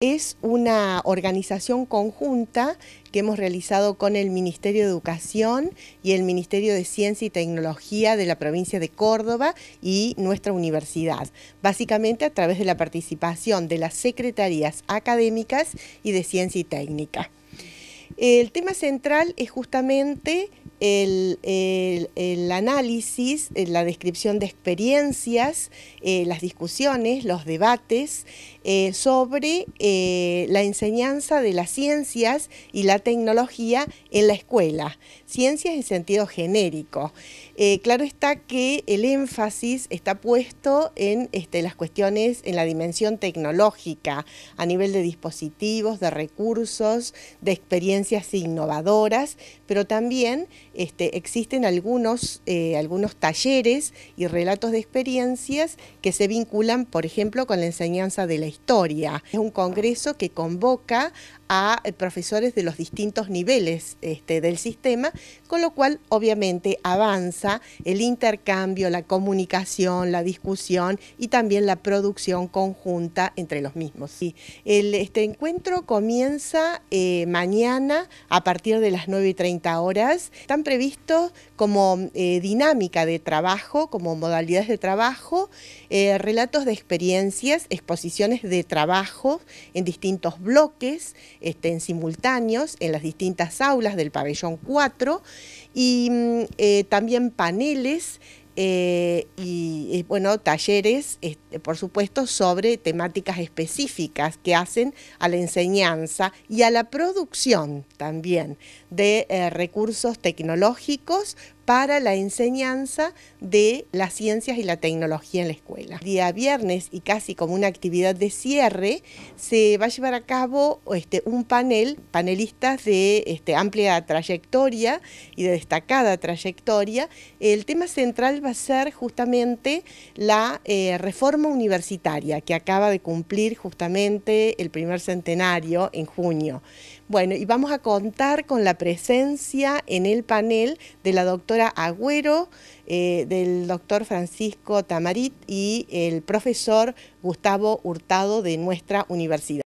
es una organización conjunta que hemos realizado con el Ministerio de Educación y el Ministerio de Ciencia y Tecnología de la provincia de Córdoba y nuestra universidad, básicamente a través de la participación de las secretarías académicas y de ciencia y técnica. El tema central es justamente el, análisis, eh, la descripción de experiencias, eh, las discusiones, los debates eh, sobre la enseñanza de las ciencias y la tecnología en la escuela, ciencias en sentido genérico. claro está que el énfasis está puesto en este, las cuestiones, en la dimensión tecnológica, a nivel de dispositivos, de recursos, de experiencias innovadoras, pero también este, existen algunos, eh, algunos talleres y relatos de experiencias que se vinculan, por ejemplo, con la enseñanza de la historia. Es un congreso que convoca a eh, profesores de los distintos niveles este, del sistema, con lo cual obviamente avanza el intercambio, la comunicación, la discusión y también la producción conjunta entre los mismos. el, este encuentro comienza eh, mañana a partir de las 9 y 30 horas. Están previstos como eh, dinámica de trabajo, como modalidades de trabajo, relatos de experiencias, exposiciones de trabajo en distintos bloques, estén simultáneos en las distintas aulas del pabellón 4 y mm, eh, también paneles eh, y, bueno, talleres, este, por supuesto, sobre temáticas específicas que hacen a la enseñanza y a la producción también de eh, recursos tecnológicos para la enseñanza de las ciencias y la tecnología en la escuela. día viernes y casi como una actividad de cierre se va a llevar a cabo este, un panel, panelistas de este, amplia trayectoria y de destacada trayectoria. El tema central va a ser justamente la eh, reforma universitaria que acaba de cumplir justamente el primer centenario en junio. Bueno, y vamos a contar con la presencia en el panel de la doctora Agüero, eh, del doctor Francisco Tamarit y el profesor Gustavo Hurtado de nuestra universidad.